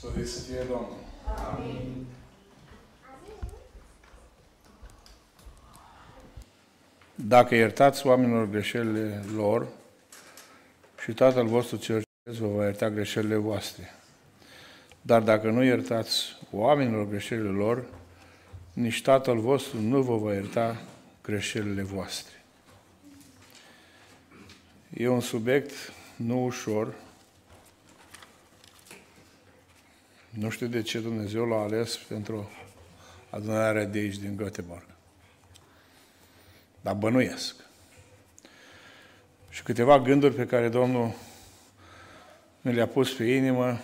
să fie Domnul! Amin! Dacă iertați oamenilor greșelile lor și Tatăl vostru cel vă va ierta greșelile voastre. Dar dacă nu iertați oamenilor greșelile lor, nici Tatăl vostru nu vă va ierta greșelile voastre. E un subiect nu ușor, Nu știu de ce Dumnezeu l-a ales pentru adunarea de aici din Göteborg. Dar bănuiesc. Și câteva gânduri pe care Domnul mi le-a pus pe inimă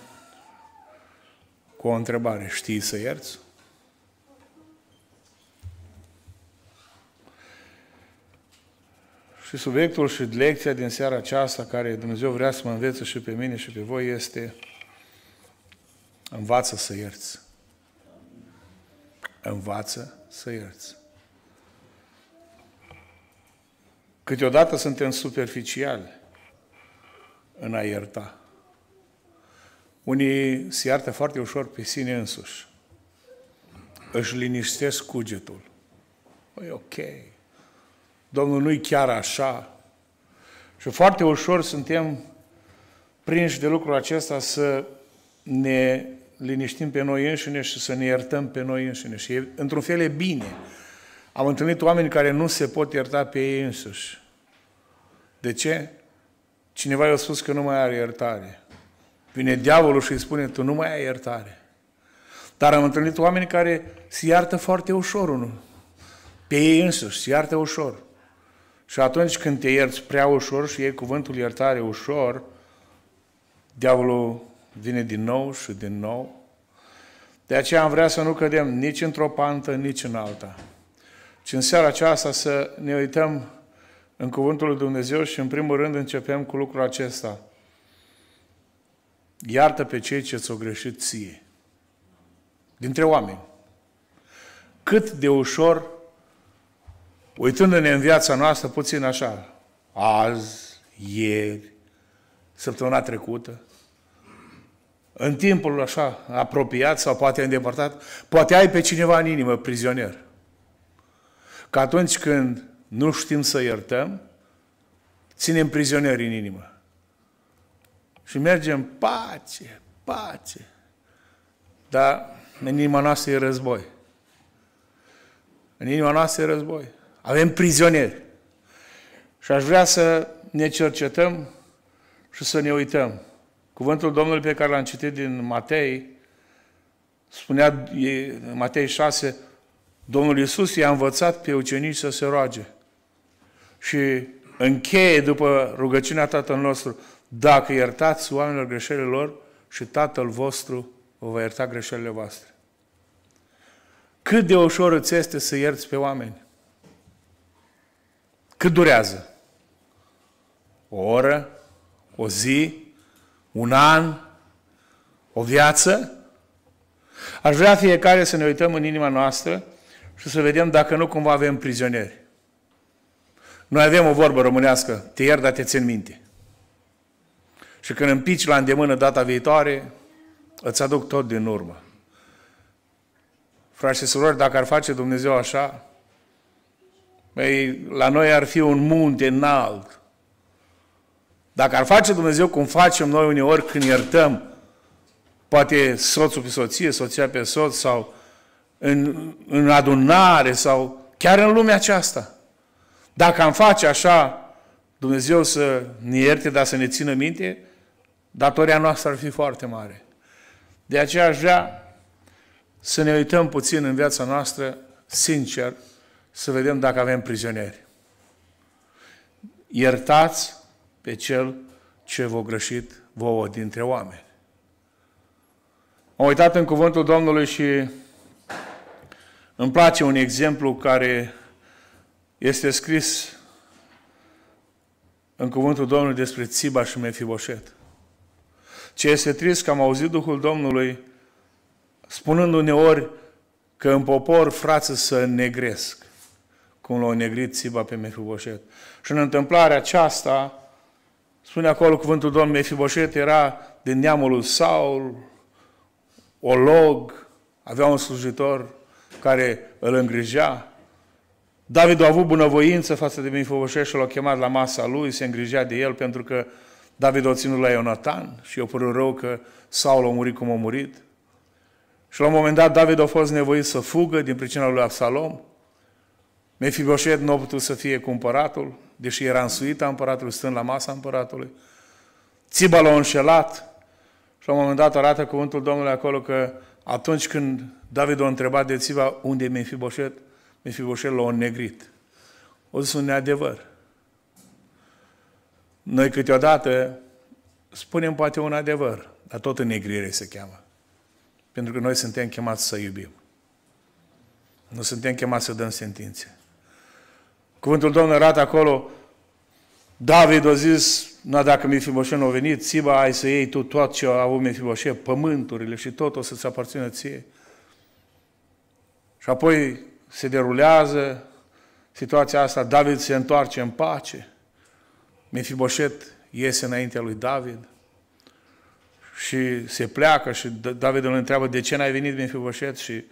cu o întrebare. Știi să ierți? Și subiectul și lecția din seara aceasta, care Dumnezeu vrea să mă învețe și pe mine și pe voi, este Învață să ierți. Învață să ierți. Câteodată suntem superficiali în a ierta. Unii se iartă foarte ușor pe sine însuși. Își liniștesc cugetul. Păi ok, Domnul nu-i chiar așa. Și foarte ușor suntem prinși de lucrul acesta să ne liniștim pe noi înșine și să ne iertăm pe noi înșine. Și într-un fel e bine. Am întâlnit oameni care nu se pot ierta pe ei înșiși. De ce? Cineva i-a spus că nu mai are iertare. Vine diavolul și îi spune, tu nu mai ai iertare. Dar am întâlnit oameni care se iartă foarte ușor unul. Pe ei însuși, se iartă ușor. Și atunci când te ierți prea ușor și iei cuvântul iertare ușor, diavolul Vine din nou și din nou. De aceea am vrea să nu cădem nici într-o pantă, nici în alta. Și în seara aceasta să ne uităm în Cuvântul lui Dumnezeu și în primul rând începem cu lucrul acesta. Iartă pe cei ce ți-au greșit ție. Dintre oameni. Cât de ușor, uitându-ne în viața noastră puțin așa, azi, ieri, săptămâna trecută, în timpul așa apropiat sau poate îndepărtat, poate ai pe cineva în inimă prizonier. Că atunci când nu știm să iertăm, ținem prizonieri în inimă. Și mergem pace, pace. Dar în inima noastră e război. În inima noastră e război. Avem prizonieri. Și aș vrea să ne cercetăm și să ne uităm Cuvântul Domnului pe care l-am citit din Matei, spunea Matei 6, Domnul Iisus i-a învățat pe ucenici să se roage. Și încheie după rugăciunea Tatăl nostru, dacă iertați oamenilor greșelile lor și Tatăl vostru vă va ierta greșelile voastre. Cât de ușor îți este să ierți pe oameni? Cât durează? O oră? O zi? un an, o viață? Aș vrea fiecare să ne uităm în inima noastră și să vedem dacă nu cumva avem prizonieri. Noi avem o vorbă românească, te iert, dar te țin minte. Și când împici la îndemână data viitoare, îți aduc tot din urmă. Frați și surori, dacă ar face Dumnezeu așa, la noi ar fi un munte înalt, dacă ar face Dumnezeu cum facem noi uneori când iertăm poate soțul pe soție, soția pe soț sau în, în adunare sau chiar în lumea aceasta. Dacă am face așa, Dumnezeu să ne ierte, dar să ne țină minte, datoria noastră ar fi foarte mare. De aceea aș vrea să ne uităm puțin în viața noastră, sincer, să vedem dacă avem prizonieri. Iertați pe cel ce v-a greșit vouă dintre oameni. Am uitat în cuvântul Domnului și îmi place un exemplu care este scris în cuvântul Domnului despre Țiba și Mefiboset. Ce este trist că am auzit Duhul Domnului spunând uneori că în popor frață să negresc, cum l-au negrit Țiba pe Mefiboset. Și în întâmplarea aceasta, Spune acolo cuvântul Domnului Mefiboset era din neamul lui Saul, olog, avea un slujitor care îl îngrijea. David a avut bunăvoință față de Mefiboset și l-a chemat la masa lui, se îngrijea de el pentru că David o ținut la Ionatan și eu părut rău că Saul a murit cum a murit. Și la un moment dat David a fost nevoit să fugă din pricina lui Absalom. Mefiboset nu a putut să fie cumpăratul, deși era în suita împăratului, stând la masa împăratului. Țiba l-a înșelat și la un moment dat arată cuvântul Domnului acolo că atunci când David o întrebat de Țiba unde e fi Mefiboset l-a negrit. O zis un neadevăr. Noi câteodată spunem poate un adevăr, dar tot în negrire se cheamă. Pentru că noi suntem chemați să iubim. Nu suntem chemați să dăm sentințe. Cuvântul Domnului arată acolo, David a zis, na, dacă Mifiboșe nu a venit, Țiba, ai să iei tu tot ce a avut Mifiboșe, pământurile și tot o să-ți aparțină ție. Și apoi se derulează situația asta, David se întoarce în pace, Mefiboșet iese înaintea lui David și se pleacă și David îl întreabă de ce n-ai venit Mefiboșet și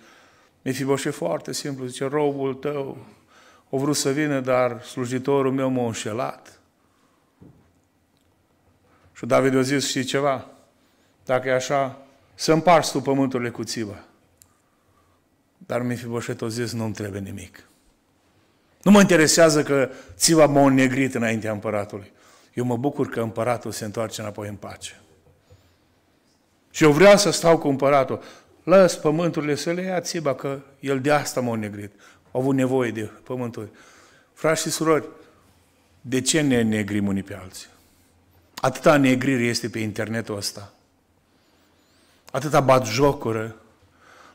Mefiboșet foarte simplu zice, robul tău o vrut să vină, dar slujitorul meu m-a înșelat. Și David a zis, și ceva? Dacă e așa, să împarți tu pământurile cu țiba. Dar mi a zis, nu-mi trebuie nimic. Nu mă interesează că țiva m-a înnegrit înaintea împăratului. Eu mă bucur că împăratul se întoarce înapoi în pace. Și eu vreau să stau cu împăratul. Lăs pământurile să le ia țiba, că el de asta m-a negrit. Au avut nevoie de pământul. Frați și surori, de ce ne negrim unii pe alții? Atâta negrire este pe internetul ăsta. Atâta jocură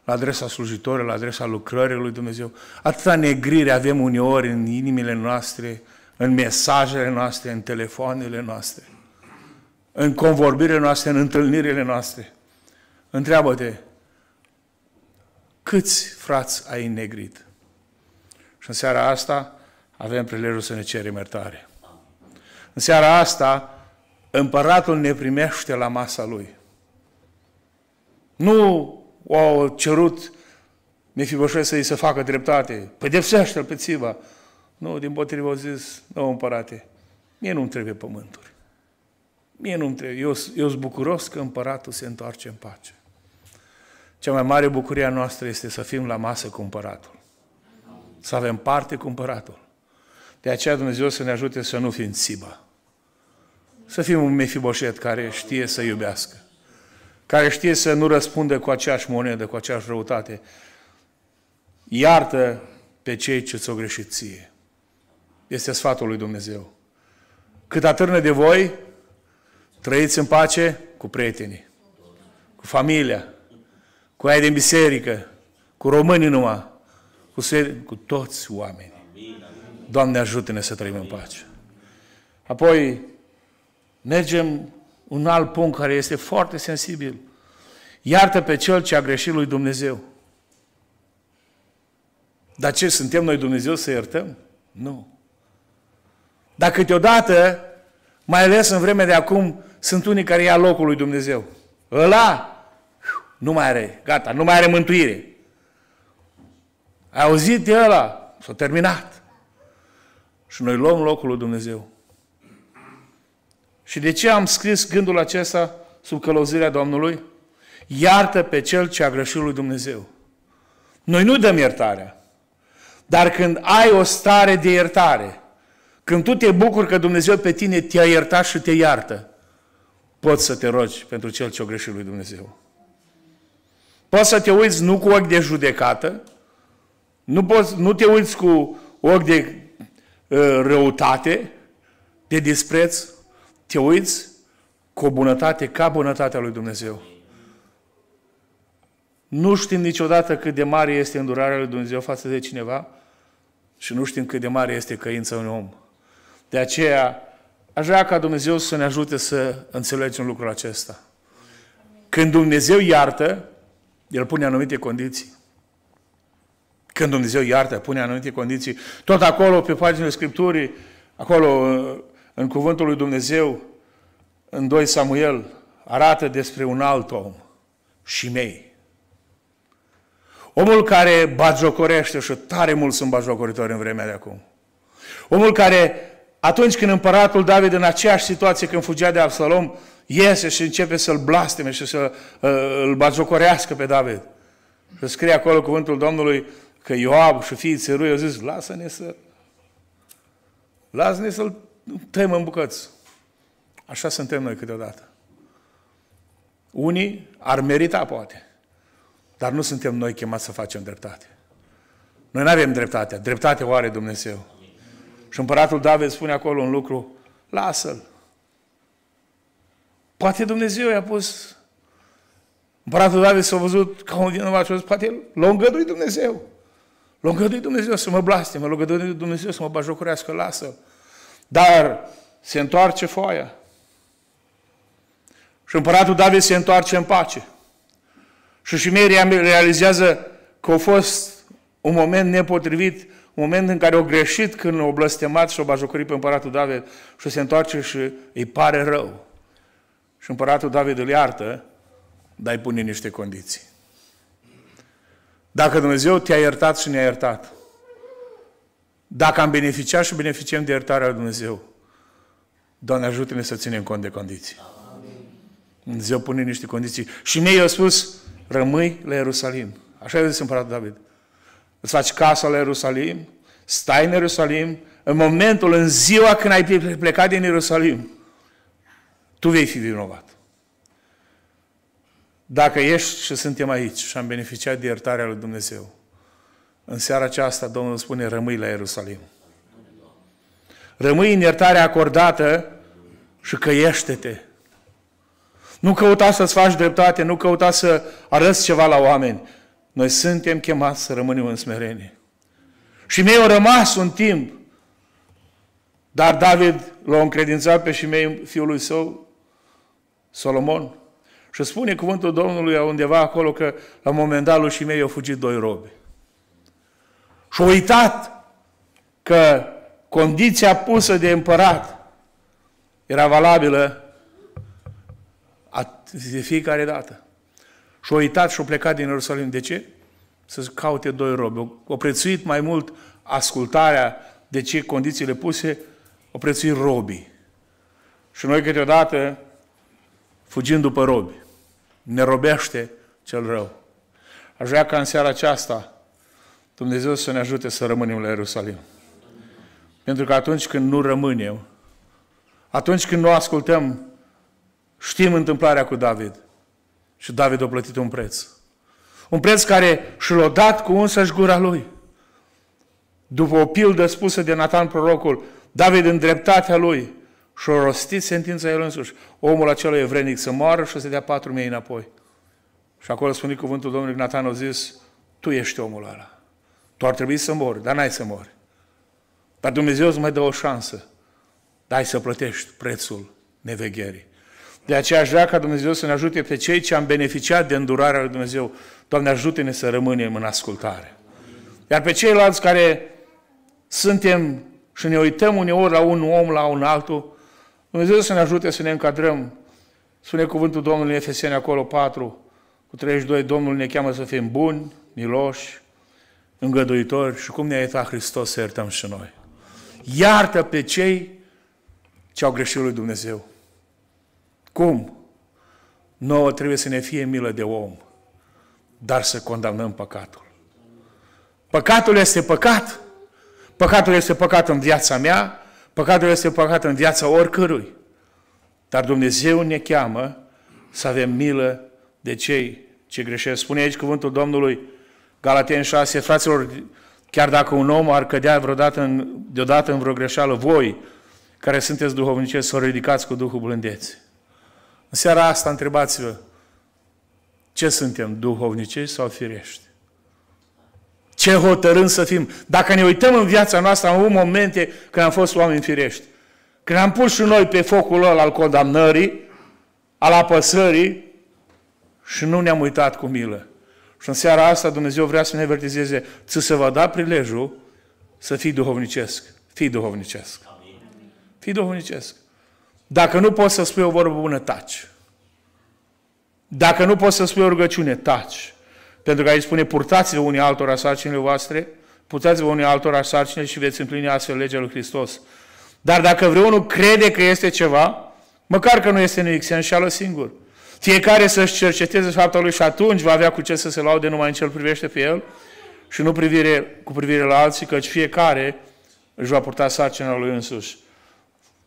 la adresa slujitorilor, la adresa lucrării lui Dumnezeu. Atâta negrire avem uneori în inimile noastre, în mesajele noastre, în telefoanele noastre, în convorbirile noastre, în întâlnirile noastre. Întreabă-te, câți frați ai negrit? Și în seara asta avem prilejul să ne cerem iertare. În seara asta, împăratul ne primește la masa lui. Nu au cerut Mefiboșet să-i să facă dreptate, pedepsește-l pe țiva. Nu, din potrivă au zis, nu, împărate, mie nu-mi trebuie pământuri. Mie nu-mi trebuie. Eu, eu sunt bucuros că împăratul se întoarce în pace. Cea mai mare bucurie a noastră este să fim la masă cu împăratul să avem parte cu împăratul. De aceea Dumnezeu să ne ajute să nu fim țiba. Să fim un mefiboșet care știe să iubească, care știe să nu răspunde cu aceeași monedă, cu aceeași răutate. Iartă pe cei ce ți-au greșit ție. Este sfatul lui Dumnezeu. Cât atârnă de voi, trăiți în pace cu prietenii, cu familia, cu aia din biserică, cu românii numai, cu, cu toți oamenii. Doamne ajută-ne să trăim în pace. Apoi mergem un alt punct care este foarte sensibil. Iartă pe cel ce a greșit lui Dumnezeu. Dar ce, suntem noi Dumnezeu să iertăm? Nu. Dar câteodată, mai ales în vremea de acum, sunt unii care ia locul lui Dumnezeu. Ăla nu mai are, gata, nu mai are mântuire. Ai auzit de ăla? S-a terminat. Și noi luăm locul lui Dumnezeu. Și de ce am scris gândul acesta sub călăuzirea Domnului? Iartă pe cel ce a greșit lui Dumnezeu. Noi nu dăm iertarea. Dar când ai o stare de iertare, când tu te bucuri că Dumnezeu pe tine te-a iertat și te iartă, poți să te rogi pentru cel ce a greșit lui Dumnezeu. Poți să te uiți nu cu ochi de judecată, nu, poți, nu te uiți cu ochi de uh, răutate, de dispreț, te uiți cu o bunătate ca bunătatea lui Dumnezeu. Nu știm niciodată cât de mare este îndurarea lui Dumnezeu față de cineva și nu știm cât de mare este căința unui om. De aceea, aș vrea ca Dumnezeu să ne ajute să înțelegem lucrul acesta. Când Dumnezeu iartă, El pune anumite condiții. Când Dumnezeu iartă, pune anumite condiții, tot acolo, pe paginile Scripturii, acolo, în cuvântul lui Dumnezeu, în 2 Samuel, arată despre un alt om, mei. Omul care bagiocorește și tare mult sunt bagiocoritori în vremea de acum. Omul care, atunci când împăratul David, în aceeași situație când fugea de Absalom, iese și începe să-l blasteme și să uh, îl bagiocorească pe David. Să scrie acolo cuvântul Domnului, că Ioab și fiii țărui au zis, lasă-ne să lasă-ne să-l tăiem în bucăți. Așa suntem noi câteodată. Unii ar merita, poate, dar nu suntem noi chemați să facem dreptate. Noi nu avem dreptatea. Dreptate o are Dumnezeu. Și împăratul David spune acolo un lucru, lasă-l. Poate Dumnezeu i-a pus Împăratul David s-a văzut ca un vinovat și a zis, poate l-a îngăduit Dumnezeu. Logădui Dumnezeu să mă blasteme, logădui Dumnezeu să mă bajocurească, lasă Dar se întoarce foaia. Și împăratul David se întoarce în pace. Și și mie realizează că a fost un moment nepotrivit, un moment în care au greșit când au blestemat și au bajocorit pe împăratul David și se întoarce și îi pare rău. Și împăratul David îl iartă, dar îi pune niște condiții. Dacă Dumnezeu te-a iertat și ne-a iertat. Dacă am beneficiat și beneficiem de iertarea lui Dumnezeu. Doamne, ajută-ne să ținem cont de condiții. Amin. Dumnezeu pune niște condiții. Și mie i-a spus, rămâi la Ierusalim. Așa a zis împăratul David. Îți faci casa la Ierusalim, stai în Ierusalim, în momentul, în ziua când ai plecat din Ierusalim, tu vei fi vinovat. Dacă ești și suntem aici și am beneficiat de iertarea lui Dumnezeu, în seara aceasta Domnul spune, rămâi la Ierusalim. Rămâi în iertarea acordată și căiește-te. Nu căuta să-ți faci dreptate, nu căuta să arăți ceva la oameni. Noi suntem chemați să rămânem în smerenie. Și mei au rămas un timp, dar David l-a încredințat pe și mei fiului său, Solomon, și spune cuvântul Domnului undeva acolo că la un moment dat și mei au fugit doi robi. Și au uitat că condiția pusă de împărat era valabilă de fiecare dată. Și au uitat și au plecat din Ierusalim. De ce? Să caute doi robi. Au prețuit mai mult ascultarea de ce condițiile puse, au prețuit robii. Și noi câteodată fugim după robi ne robește cel rău. Aș vrea ca în seara aceasta Dumnezeu să ne ajute să rămânem la Ierusalim. Pentru că atunci când nu rămânem, atunci când nu ascultăm, știm întâmplarea cu David. Și David a plătit un preț. Un preț care și l-a dat cu însăși gura lui. După o pildă spusă de Nathan prorocul, David în dreptatea lui și a rostit sentința el însuși. Omul acela e vrednic să moară și să dea patru mii înapoi. Și acolo spune cuvântul Domnului Nathan a zis, tu ești omul ăla. Tu ar trebui să mori, dar n-ai să mori. Dar Dumnezeu îți mai dă o șansă. Dai să plătești prețul nevegherii. De aceea aș vrea ca Dumnezeu să ne ajute pe cei ce am beneficiat de îndurarea lui Dumnezeu. Doamne, ajută-ne să rămânem în ascultare. Iar pe ceilalți care suntem și ne uităm uneori la un om, la un altul, Dumnezeu să ne ajute să ne încadrăm. Spune cuvântul Domnului în Efeseni acolo 4, cu 32, Domnul ne cheamă să fim buni, miloși, îngăduitori și cum ne-a iertat Hristos să iertăm și noi. Iartă pe cei ce au greșit lui Dumnezeu. Cum? Nouă trebuie să ne fie milă de om, dar să condamnăm păcatul. Păcatul este păcat. Păcatul este păcat în viața mea, Păcatul este păcat în viața oricărui. Dar Dumnezeu ne cheamă să avem milă de cei ce greșesc. Spune aici cuvântul Domnului Galaten 6, fraților, chiar dacă un om ar cădea vreodată în, deodată în vreo greșeală, voi care sunteți duhovnice, să o ridicați cu Duhul blândeți. În seara asta întrebați-vă, ce suntem, duhovnicești sau firești? Ce hotărând să fim. Dacă ne uităm în viața noastră, am avut momente când am fost oameni firești. Când am pus și noi pe focul ăla al condamnării, al apăsării și nu ne-am uitat cu milă. Și în seara asta Dumnezeu vrea să ne avertizeze, ți se va da prilejul să fii duhovnicesc. Fii duhovnicesc. Amin. Fii duhovnicesc. Dacă nu poți să spui o vorbă bună, taci. Dacă nu poți să spui o rugăciune, taci. Pentru că aici spune, purtați-vă unii altora sarcinile voastre, purtați-vă unii altora sarcinile și veți împlini astfel legea lui Hristos. Dar dacă vreunul crede că este ceva, măcar că nu este nimic, se înșală singur. Fiecare să-și cerceteze faptul lui și atunci va avea cu ce să se laude numai în ce îl privește pe el și nu privire, cu privire la alții, căci fiecare își va purta sarcina lui însuși.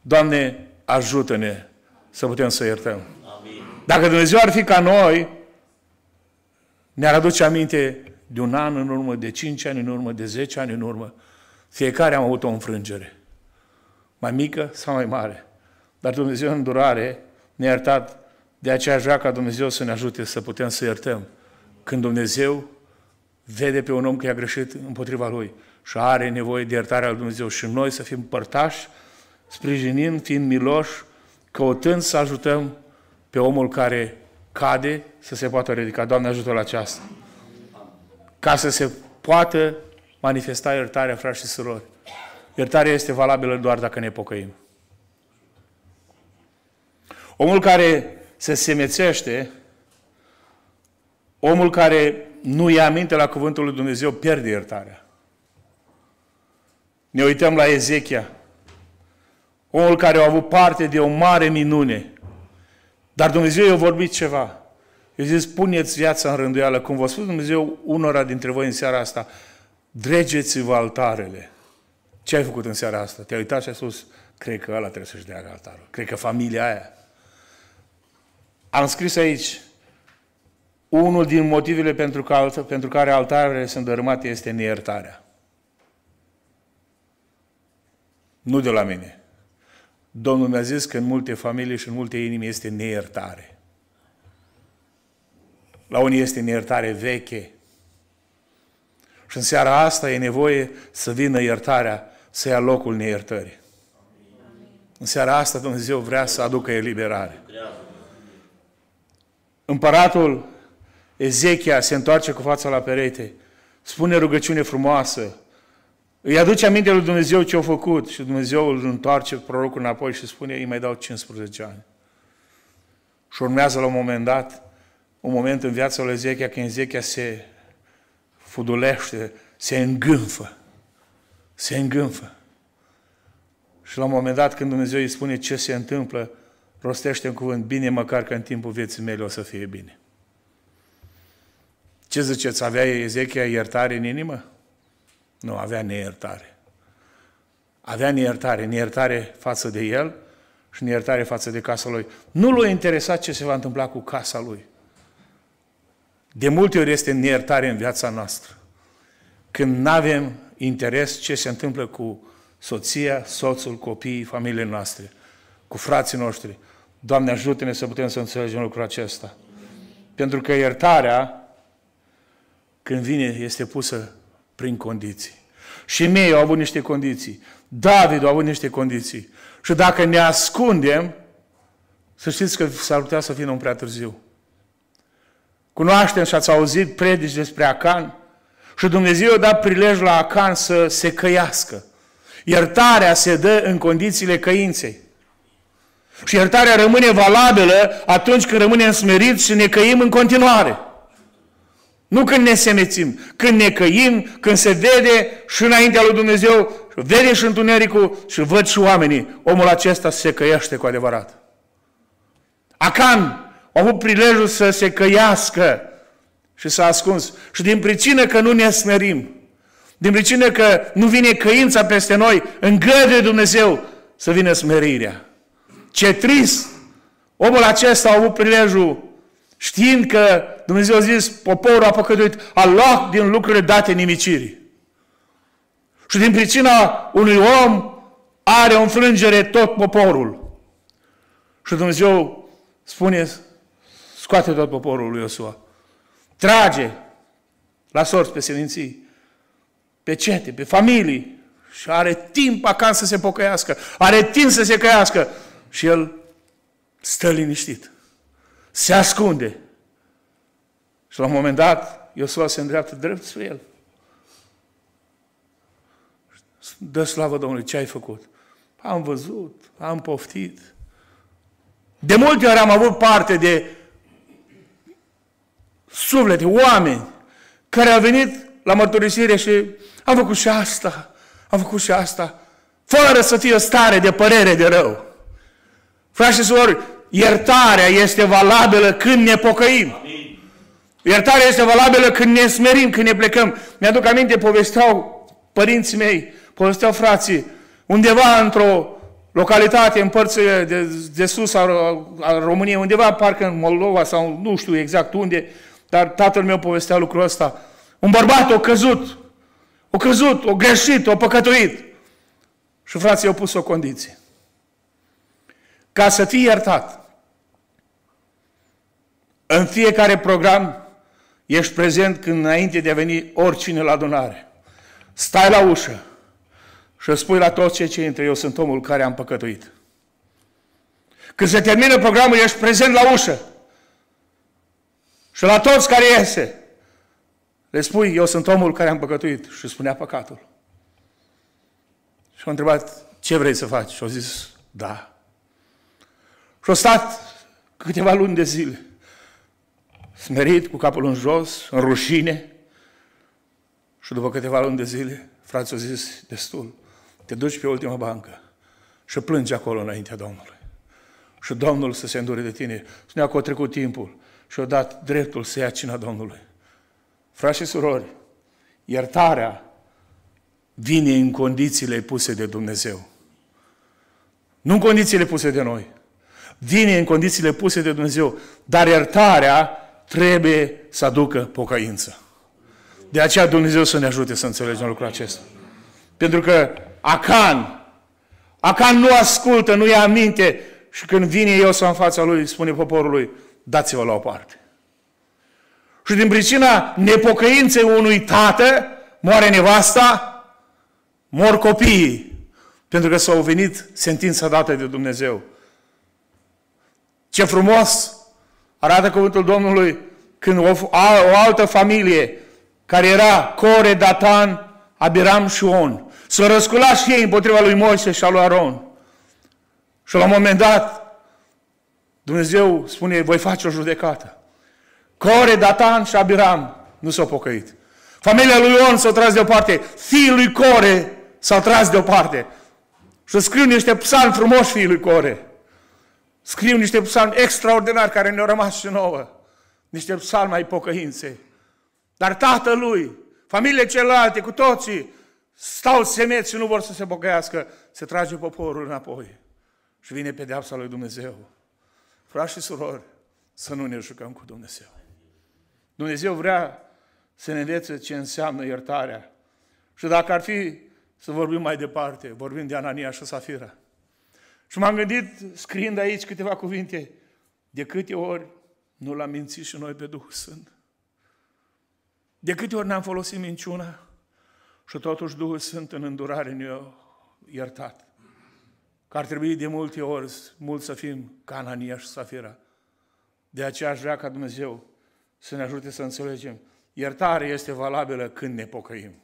Doamne, ajută-ne să putem să iertăm. Amin. Dacă Dumnezeu ar fi ca noi, ne-ar aduce aminte de un an în urmă, de cinci ani în urmă, de zece ani în urmă. Fiecare am avut o înfrângere. Mai mică sau mai mare. Dar Dumnezeu în durare ne-a iertat. De aceea vrea ca Dumnezeu să ne ajute să putem să iertăm. Când Dumnezeu vede pe un om că i-a greșit împotriva lui și are nevoie de iertarea lui Dumnezeu și noi să fim părtași, sprijinind, fiind miloși, căutând să ajutăm pe omul care cade să se poată ridica. Doamne ajută la aceasta. Ca să se poată manifesta iertarea, frați și surori. Iertarea este valabilă doar dacă ne pocăim. Omul care se semețește, omul care nu ia minte la cuvântul lui Dumnezeu, pierde iertarea. Ne uităm la Ezechia, omul care a avut parte de o mare minune, dar Dumnezeu i-a vorbit ceva. Eu zis, puneți viața în rânduială. Cum v-a spus Dumnezeu unora dintre voi în seara asta, dregeți-vă altarele. Ce ai făcut în seara asta? Te-ai uitat și ai spus, cred că ăla trebuie să-și dea altarul. Cred că familia aia. Am scris aici, unul din motivele pentru, că, pentru care altarele sunt dărâmate este neiertarea. Nu de la mine. Domnul mi-a zis că în multe familii și în multe inimi este neiertare. La unii este neiertare veche. Și în seara asta e nevoie să vină iertarea, să ia locul neiertării. În seara asta Dumnezeu vrea să aducă eliberare. Împăratul Ezechia se întoarce cu fața la perete, spune rugăciune frumoasă, îi aduce aminte lui Dumnezeu ce a făcut și Dumnezeu îl întoarce prorocul înapoi și spune, îi mai dau 15 ani. Și urmează la un moment dat, un moment în viața lui Ezechia, când Ezechia se fudulește, se îngânfă. Se îngânfă. Și la un moment dat, când Dumnezeu îi spune ce se întâmplă, rostește în cuvânt, bine măcar că în timpul vieții mele o să fie bine. Ce ziceți, avea Ezechia iertare în inimă? Nu, avea neiertare. Avea neiertare, neiertare față de el și neiertare față de casa lui. Nu l-a interesat ce se va întâmpla cu casa lui. De multe ori este neiertare în viața noastră. Când nu avem interes ce se întâmplă cu soția, soțul, copiii, familiile noastre, cu frații noștri. Doamne, ajută-ne să putem să înțelegem lucrul acesta. Pentru că iertarea, când vine, este pusă prin condiții. Și mei au avut niște condiții. David a avut niște condiții. Și dacă ne ascundem, să știți că s-ar putea să vină un prea târziu. Cunoaștem și ați auzit predici despre Acan și Dumnezeu a dat prilej la Acan să se căiască. Iertarea se dă în condițiile căinței. Și iertarea rămâne valabilă atunci când rămânem smeriți și ne căim în continuare. Nu când ne semețim, când ne căim, când se vede și înaintea lui Dumnezeu, și vede și întunericul și văd și oamenii. Omul acesta se căiește cu adevărat. Acan a avut prilejul să se căiască și s-a ascuns. Și din pricină că nu ne smerim, din pricină că nu vine căința peste noi, îngăduie Dumnezeu să vină smerirea. Ce trist! Omul acesta a avut prilejul Știind că Dumnezeu a zis, poporul a păcătuit, a luat din lucrurile date nimicirii. Și din pricina unui om are o înfrângere tot poporul. Și Dumnezeu spune, scoate tot poporul lui Iosua. Trage la sorți pe seminții, pe cete, pe familii. Și are timp acasă să se pocăiască. Are timp să se căiască. Și el stă liniștit se ascunde. Și la un moment dat, Iosua se îndreaptă drept spre el. Dă slavă Domnului, ce ai făcut? Am văzut, am poftit. De multe ori am avut parte de suflete, oameni care au venit la mărturisire și am făcut și asta, am făcut și asta, fără să fie o stare de părere de rău. Frașii și iertarea este valabilă când ne pocăim. Iertarea este valabilă când ne smerim, când ne plecăm. Mi-aduc aminte, povesteau părinții mei, povesteau frații, undeva într-o localitate în părțile de, de sus a, a României, undeva parcă în Moldova sau nu știu exact unde, dar tatăl meu povestea lucrul ăsta. Un bărbat o căzut, o căzut, o greșit, o păcătuit. Și frații au pus o condiție ca să fii iertat. În fiecare program ești prezent când înainte de a veni oricine la adunare. Stai la ușă și spui la toți cei ce intră, eu sunt omul care am păcătuit. Când se termină programul, ești prezent la ușă. Și la toți care iese, le spui, eu sunt omul care am păcătuit. Și spunea păcatul. Și a întrebat, ce vrei să faci? Și au zis, da. Și-a stat câteva luni de zile, smerit, cu capul în jos, în rușine. Și după câteva luni de zile, frații au zis, destul, te duci pe ultima bancă și plângi acolo înaintea Domnului. Și Domnul să se îndure de tine. Spunea că a trecut timpul și a dat dreptul să ia cina Domnului. Frați și surori, iertarea vine în condițiile puse de Dumnezeu. Nu în condițiile puse de noi vine în condițiile puse de Dumnezeu, dar iertarea trebuie să aducă pocăință. De aceea Dumnezeu să ne ajute să înțelegem lucrul acesta. Pentru că Acan, Acan nu ascultă, nu ia aminte și când vine eu să în fața lui, spune poporului, dați vă la o parte. Și din pricina nepocăinței unui tată, moare nevasta, mor copiii, pentru că s-au venit sentința dată de Dumnezeu. Ce frumos arată cuvântul Domnului când o, a, o altă familie care era Core, Datan, Abiram și On s-au răsculat și ei împotriva lui Moise și a lui Aron. Și la un moment dat Dumnezeu spune, voi face o judecată. Core, Datan și Abiram nu s-au pocăit. Familia lui On s-a tras deoparte. Fiul lui Core s a tras deoparte. Și scriu niște psalmi frumoși fiului lui Core scriu niște psalmi extraordinari care ne-au rămas și nouă. Niște psalmi ai pocăinței. Dar tatălui, familie celelalte, cu toții, stau semeți și nu vor să se pocăiască. Se trage poporul înapoi și vine pedeapsa lui Dumnezeu. Frați și surori, să nu ne jucăm cu Dumnezeu. Dumnezeu vrea să ne învețe ce înseamnă iertarea. Și dacă ar fi să vorbim mai departe, vorbim de Anania și Safira. Și m-am gândit, scriind aici câteva cuvinte, de câte ori nu l-am mințit și noi pe Duhul Sfânt. De câte ori n-am folosit minciuna și totuși Duhul Sfânt în îndurare ne-a iertat. Că ar trebui de multe ori, mult să fim ca Anania și Safira. De aceea aș vrea ca Dumnezeu să ne ajute să înțelegem. Iertarea este valabilă când ne pocăim.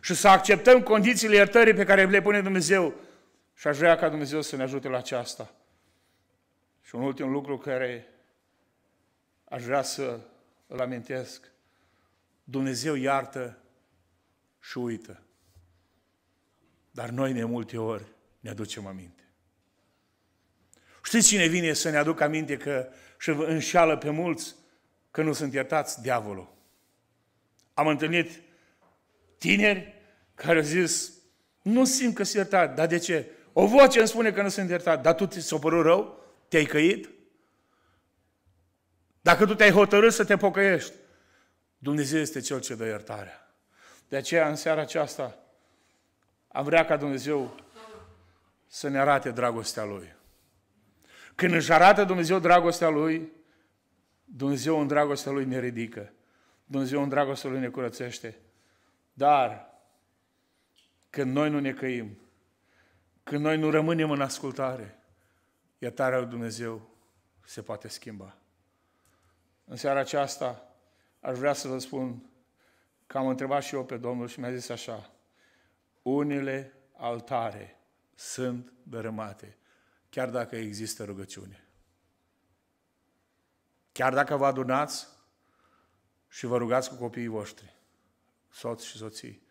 Și să acceptăm condițiile iertării pe care le pune Dumnezeu și aș vrea ca Dumnezeu să ne ajute la aceasta. Și un ultim lucru care aș vrea să îl amintesc. Dumnezeu iartă și uită. Dar noi ne multe ori ne aducem aminte. Știți cine vine să ne aducă aminte că și înșeală pe mulți că nu sunt iertați? Diavolul. Am întâlnit tineri care au zis, nu simt că sunt iertat, dar de ce? O voce îmi spune că nu sunt iertat, dar tu ți-a părut rău? Te-ai căit? Dacă tu te-ai hotărât să te pocăiești, Dumnezeu este Cel ce dă iertarea. De aceea, în seara aceasta, am vrea ca Dumnezeu să ne arate dragostea Lui. Când își arată Dumnezeu dragostea Lui, Dumnezeu în dragostea Lui ne ridică. Dumnezeu în dragostea Lui ne curățește. Dar, când noi nu ne căim, când noi nu rămânem în ascultare, iertarea lui Dumnezeu se poate schimba. În seara aceasta aș vrea să vă spun că am întrebat și eu pe Domnul și mi-a zis așa, unele altare sunt dărâmate, chiar dacă există rugăciune. Chiar dacă vă adunați și vă rugați cu copiii voștri, soți și soții,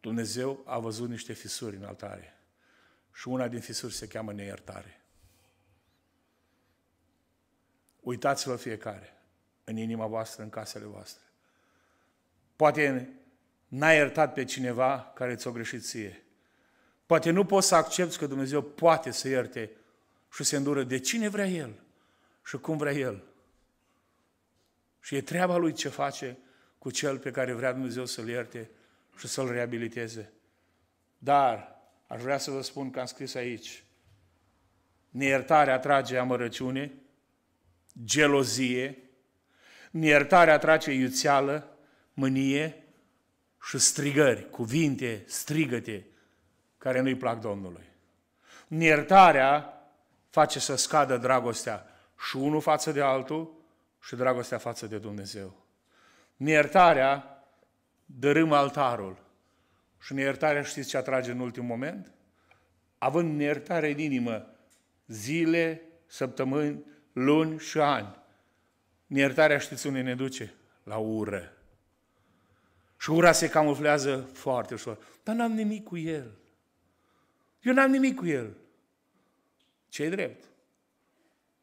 Dumnezeu a văzut niște fisuri în altare. Și una din fisuri se cheamă neiertare. Uitați-vă fiecare în inima voastră, în casele voastre. Poate n-ai iertat pe cineva care ți-o greșit ție. Poate nu poți să accepti că Dumnezeu poate să ierte și se îndură de cine vrea El și cum vrea El. Și e treaba Lui ce face cu Cel pe care vrea Dumnezeu să-L ierte și să-L reabiliteze. Dar Aș vrea să vă spun că am scris aici. Neiertarea atrage amărăciune, gelozie, neiertarea atrage iuțeală, mânie și strigări, cuvinte, strigăte, care nu-i plac Domnului. Neiertarea face să scadă dragostea și unul față de altul și dragostea față de Dumnezeu. Neiertarea dărâmă altarul și neiertarea știți ce atrage în ultimul moment? Având neiertare în inimă zile, săptămâni, luni și ani. Neiertarea știți unde ne duce? La ură. Și ura se camuflează foarte ușor. Dar n-am nimic cu el. Eu n-am nimic cu el. ce drept.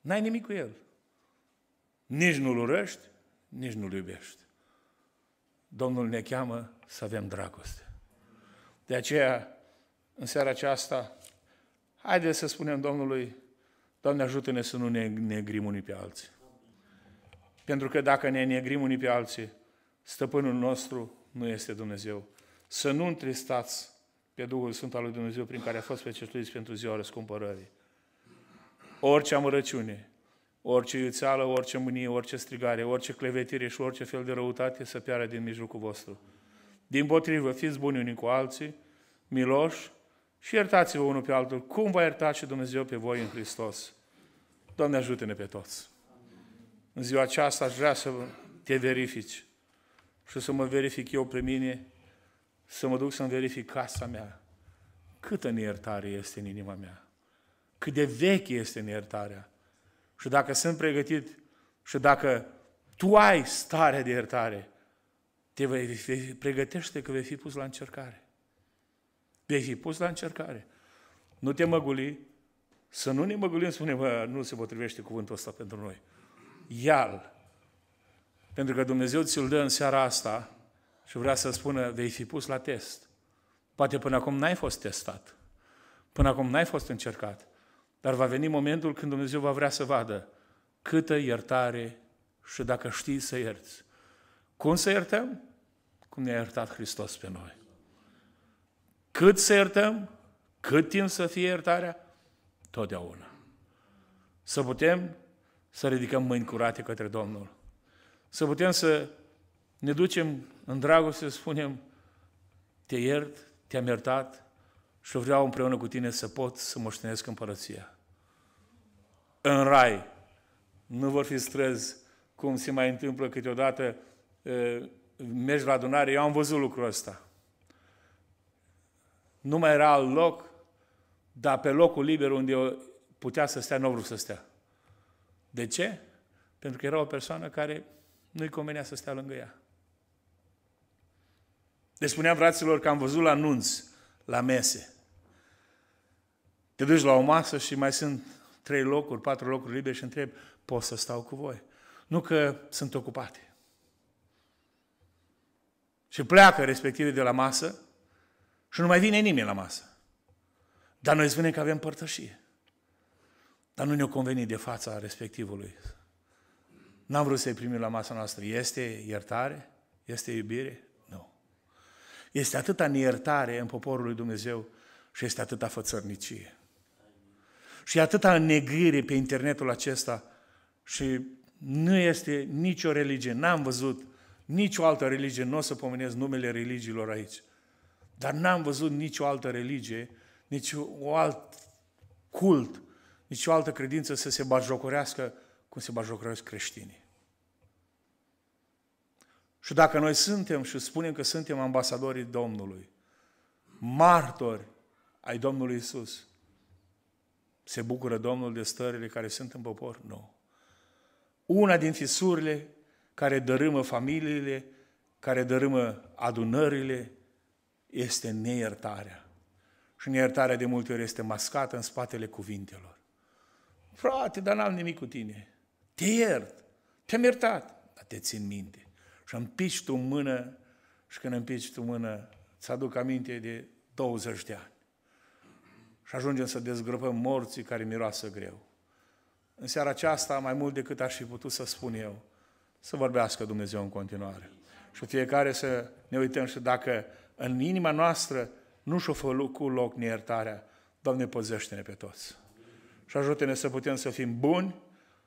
N-ai nimic cu el. Nici nu-l urăști, nici nu-l iubești. Domnul ne cheamă să avem dragoste. De aceea, în seara aceasta, haideți să spunem Domnului, Doamne ajută-ne să nu ne negrim unii pe alții. Pentru că dacă ne negrim unii pe alții, stăpânul nostru nu este Dumnezeu. Să nu întristați pe Duhul Sfânt al lui Dumnezeu prin care a fost pecetuiți pentru ziua răscumpărării. Orice amărăciune, orice iuțeală, orice mânie, orice strigare, orice clevetire și orice fel de răutate să piară din mijlocul vostru. Din potrivă, fiți buni unii cu alții, miloși și iertați-vă unul pe altul, cum va ierta și Dumnezeu pe voi în Hristos. Doamne, ajută-ne pe toți. În ziua aceasta aș vrea să te verifici și să mă verific eu pe mine, să mă duc să-mi verific casa mea. Câtă neiertare este în inima mea. Cât de veche este neiertarea. Și dacă sunt pregătit și dacă tu ai starea de iertare, te vei, pregătește că vei fi pus la încercare. Vei fi pus la încercare. Nu te măguli, să nu ne măgulim, spune, bă, nu se potrivește cuvântul ăsta pentru noi. Ial. Pentru că Dumnezeu ți-l dă în seara asta și vrea să spună, vei fi pus la test. Poate până acum n-ai fost testat. Până acum n-ai fost încercat. Dar va veni momentul când Dumnezeu va vrea să vadă câtă iertare și dacă știi să ierți. Cum să iertăm? cum ne-a iertat Hristos pe noi. Cât să iertăm, cât timp să fie iertarea, totdeauna. Să putem să ridicăm mâini curate către Domnul. Să putem să ne ducem în dragoste, să spunem, te iert, te-am iertat și vreau împreună cu tine să pot să moștenesc împărăția. În rai nu vor fi străzi, cum se mai întâmplă câteodată mergi la adunare, eu am văzut lucrul ăsta. Nu mai era alt loc, dar pe locul liber unde eu putea să stea, nu vreau să stea. De ce? Pentru că era o persoană care nu-i convenea să stea lângă ea. Deci spuneam fraților că am văzut la anunți, la mese. Te duci la o masă și mai sunt trei locuri, patru locuri libere și întreb, pot să stau cu voi? Nu că sunt ocupate. Și pleacă respectivii de la masă și nu mai vine nimeni la masă. Dar noi spunem că avem părtășie. Dar nu ne-o conveni de fața respectivului. N-am vrut să-i primim la masa noastră. Este iertare? Este iubire? Nu. Este atâta neiertare în poporul lui Dumnezeu și este atâta fățărnicie. Și atâta negări pe internetul acesta și nu este nicio religie. N-am văzut Nicio altă religie, nu o să pomenesc numele religiilor aici, dar n-am văzut nicio altă religie, nici o alt cult, nici o altă credință să se bajocorească cum se bajocorească creștinii. Și dacă noi suntem și spunem că suntem ambasadorii Domnului, martori ai Domnului Isus, se bucură Domnul de stările care sunt în popor? Nu. Una din fisurile care dărâmă familiile, care dărâmă adunările, este neiertarea. Și neiertarea de multe ori este mascată în spatele cuvintelor. Frate, dar n-am nimic cu tine. Te iert. Te-am iertat. Dar te țin minte. Și împici tu mână și când împici tu mână, ți-aduc aminte de 20 de ani. Și ajungem să dezgrăpăm morții care miroasă greu. În seara aceasta, mai mult decât aș fi putut să spun eu, să vorbească Dumnezeu în continuare. Și fiecare să ne uităm și dacă în inima noastră nu și-o cu loc neiertarea, Doamne, păzește-ne pe toți. Și ajută-ne să putem să fim buni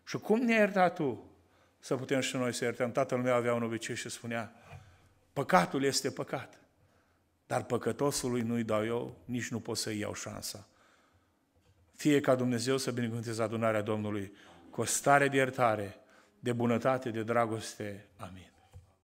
și cum ne-ai iertat Tu, să putem și noi să iertăm. Tatăl meu avea un obicei și spunea, păcatul este păcat, dar păcătosului nu-i dau eu, nici nu pot să-i iau șansa. Fie ca Dumnezeu să binecuvânteze adunarea Domnului cu o stare de iertare, de bunătate, de dragoste. Amin.